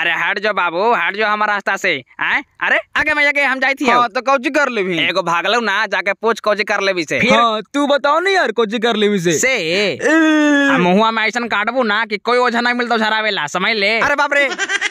अरे हट जो बाबू हट जो हमारा रास्ता से आए अरे आगे मैं आगे हम जाए थी हाँ, तो कौची कर ले भी एगो भाग लो ना जाके पूछ कौची कर ले भी से हाँ, तू बताओ नहीं यार कौची कर ले भी से से मुहुआ में ऐसा काटबू ना कि कोई ओझा नहीं मिलता झरावेला समझ ले अरे बाप रे